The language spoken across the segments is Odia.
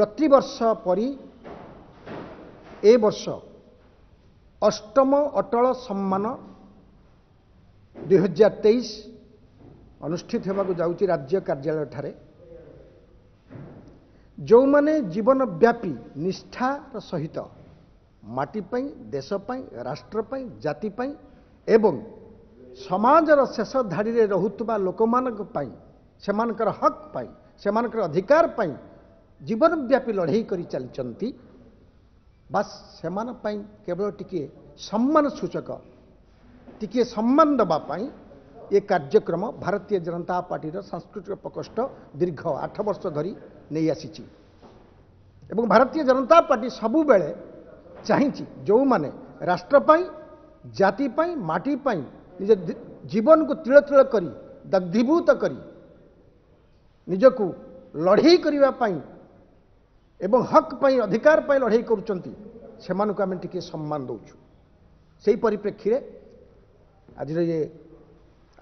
ପ୍ରତିବର୍ଷ ପରି ଏ ବର୍ଷ ଅଷ୍ଟମ ଅଟଳ ସମ୍ମାନ ଦୁଇହଜାର ତେଇଶ ଅନୁଷ୍ଠିତ ହେବାକୁ ଯାଉଛି ରାଜ୍ୟ କାର୍ଯ୍ୟାଳୟଠାରେ ଯେଉଁମାନେ ଜୀବନବ୍ୟାପୀ ନିଷ୍ଠାର ସହିତ ମାଟି ପାଇଁ ଦେଶ ପାଇଁ ରାଷ୍ଟ୍ର ପାଇଁ ଜାତି ପାଇଁ ଏବଂ ସମାଜର ଶେଷ ଧାଡ଼ିରେ ରହୁଥିବା ଲୋକମାନଙ୍କ ପାଇଁ ସେମାନଙ୍କର ହକ୍ ପାଇଁ ସେମାନଙ୍କର ଅଧିକାର ପାଇଁ जीवनव्यापी लड़े कर चलती से केवल टिके सम्मान सूचक टिके सम्मान दवापी ये कार्यक्रम भारतीय जनता पार्टी सांस्कृतिक प्रकोष्ठ दीर्घ आठ वर्ष धरी नहीं आसी भारतीय जनता पार्टी सबुबले चाहिए जो मैंने राष्ट्रपाई जाति मटीपाई निज जीवन को तिल तिल दग्धीभूत कर निजकू लड़े करने ଏବଂ ହକ୍ ପାଇଁ ଅଧିକାର ପାଇଁ ଲଢ଼େଇ କରୁଛନ୍ତି ସେମାନଙ୍କୁ ଆମେ ଟିକିଏ ସମ୍ମାନ ଦେଉଛୁ ସେହି ପରିପ୍ରେକ୍ଷୀରେ ଆଜିର ଇଏ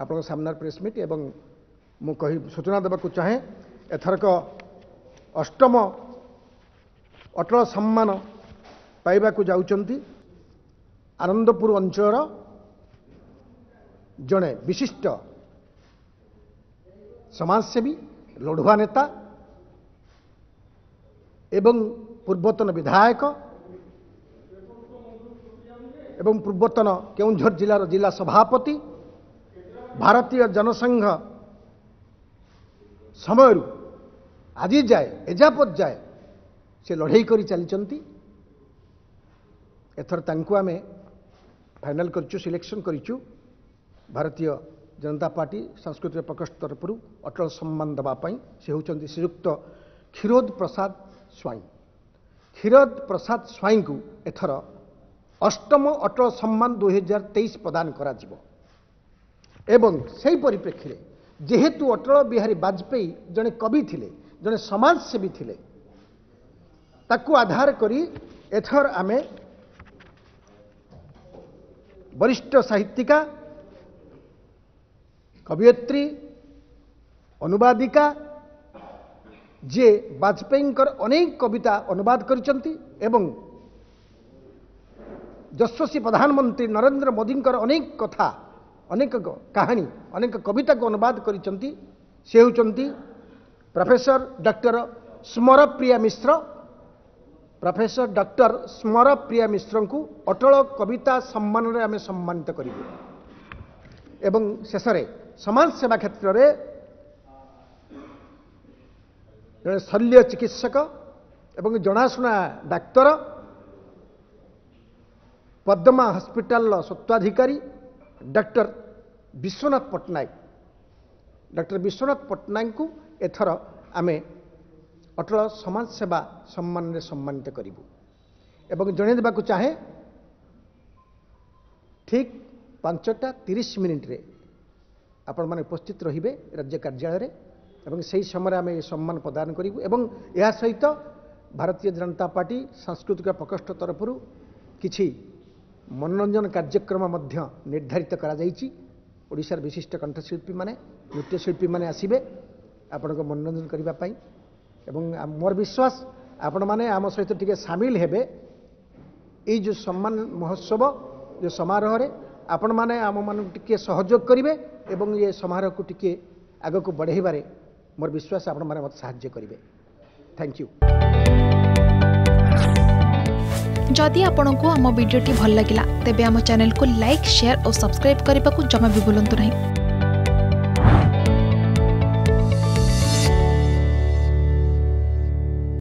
ଆପଣଙ୍କ ସାମ୍ନାରେ ପ୍ରେସ୍ ମିଟ୍ ଏବଂ ମୁଁ କହି ସୂଚନା ଦେବାକୁ ଚାହେଁ ଏଥରକ ଅଷ୍ଟମ ଅଟଳ ସମ୍ମାନ ପାଇବାକୁ ଯାଉଛନ୍ତି ଆନନ୍ଦପୁର ଅଞ୍ଚଳର ଜଣେ ବିଶିଷ୍ଟ ସମାଜସେବୀ ଲଢ଼ୁଆ ନେତା এবং ପୂର୍ବତନ ବିଧାୟକ ଏବଂ ପୂର୍ବତନ କେଉଁଝର ଜିଲ୍ଲାର ଜିଲ୍ଲା ସଭାପତି ଭାରତୀୟ ଜନସଂଘ ସମୟରୁ ଆଜି ଯାଏ ଏଯାବତ୍ ଯାଏ ସେ ଲଢ଼େଇ କରି ଚାଲିଛନ୍ତି ଏଥର ତାଙ୍କୁ ଆମେ ଫାଇନାଲ୍ କରିଛୁ ସିଲେକ୍ସନ୍ କରିଛୁ ଭାରତୀୟ ଜନତା ପାର୍ଟି ସାଂସ୍କୃତିକ ପ୍ରକୋଷ୍ଠ ତରଫରୁ ଅଟଳ ସମ୍ମାନ ଦେବା ପାଇଁ ସେ ହେଉଛନ୍ତି ଶ୍ରୀଯୁକ୍ତ କ୍ଷୀରୋଦ ପ୍ରସାଦ ସ୍ୱାଇଁ କ୍ଷୀରଦ ପ୍ରସାଦ ସ୍ୱାଇଁଙ୍କୁ ଏଥର ଅଷ୍ଟମ ଅଟଳ ସମ୍ମାନ ଦୁଇହଜାର ତେଇଶ ପ୍ରଦାନ କରାଯିବ ଏବଂ ସେହି ପରିପ୍ରେକ୍ଷୀରେ ଯେହେତୁ ଅଟଳ ବିହାରୀ ବାଜପେୟୀ ଜଣେ କବି ଥିଲେ ଜଣେ ସମାଜସେବୀ ଥିଲେ ତାକୁ ଆଧାର କରି ଏଥର ଆମେ ବରିଷ୍ଠ ସାହିତ୍ୟିକା କବିୟତ୍ରୀ ଅନୁବାଦିକା ଯିଏ ବାଜପେୟୀଙ୍କର ଅନେକ କବିତା ଅନୁବାଦ କରିଛନ୍ତି ଏବଂ ଯଶସ୍ୱୀ ପ୍ରଧାନମନ୍ତ୍ରୀ ନରେନ୍ଦ୍ର ମୋଦିଙ୍କର ଅନେକ କଥା ଅନେକ କାହାଣୀ ଅନେକ କବିତାକୁ ଅନୁବାଦ କରିଛନ୍ତି ସେ ହେଉଛନ୍ତି professor doctor Smarapriya Mishra professor doctor Smarapriya ମିଶ୍ରଙ୍କୁ ଅଟଳ କବିତା ସମ୍ମାନରେ ଆମେ ସମ୍ମାନିତ କରିବୁ ଏବଂ ଶେଷରେ ସମାଜସେବା କ୍ଷେତ୍ରରେ ଜଣେ ଶଲ୍ୟ ଚିକିତ୍ସକ ଏବଂ ଜଣାଶୁଣା ଡାକ୍ତର ପଦ୍ମା ହସ୍ପିଟାଲର ସତ୍ତ୍ୱାଧିକାରୀ ଡକ୍ଟର ବିଶ୍ୱନାଥ ପଟ୍ଟନାୟକ ଡକ୍ଟର ବିଶ୍ୱନାଥ ପଟ୍ଟନାୟକଙ୍କୁ ଏଥର ଆମେ ଅଟଳ ସମାଜସେବା ସମ୍ମାନରେ ସମ୍ମାନିତ କରିବୁ ଏବଂ ଦେବାକୁ ଚାହେଁ ଠିକ୍ ପାଞ୍ଚଟା ତିରିଶ ମିନିଟ୍ରେ ଆପଣମାନେ ଉପସ୍ଥିତ ରହିବେ ରାଜ୍ୟ କାର୍ଯ୍ୟାଳୟରେ এবং সেই সমୟରେ আমি সম্মান প্রদান করিবু এবং ଏହା ସହିତ ଭାରତୀୟ ଜନତା ପାର୍ଟି ସାଂସ୍କୃତିକ ପ୍ରକୋଷ୍ଠ ତରଫରୁ କିଛି ମନୋରଞ୍ଜନ କାର୍ଯ୍ୟକ୍ରମ ମଧ୍ୟ ନିର୍ଦ୍ଧାରିତ କରାଯାଇଛି ଓଡ଼ିଶାର ବିଶିଷ୍ଟ କଣ୍ଠଶିଳ୍ପୀମାନେ ନୃତ୍ୟଶିଳ୍ପୀମାନେ ଆସିବେ ଆପଣଙ୍କ ମନୋରଞ୍ଜନ କରିବା ପାଇଁ ଏବଂ ମୋର ବିଶ୍ୱାସ ଆପଣମାନେ ଆମ ସହିତ ଟିକେ ସାମିଲ ହେବେ ଏଇ ଯେଉଁ ସମ୍ମାନ ମହୋତ୍ସବ ଯେଉଁ ସମାରୋହରେ ଆପଣମାନେ ଆମମାନଙ୍କୁ ଟିକିଏ ସହଯୋଗ କରିବେ ଏବଂ ଏ ସମାରୋହକୁ ଟିକିଏ ଆଗକୁ ବଢ଼େଇବାରେ मोर विश्वास आपण मत साय करेंगे थैंक यू जदि आपण आम भिडी भल लगा तेब चेल को लाइक सेयार और सब्सक्राइब करने को जमा भी बुलां नहीं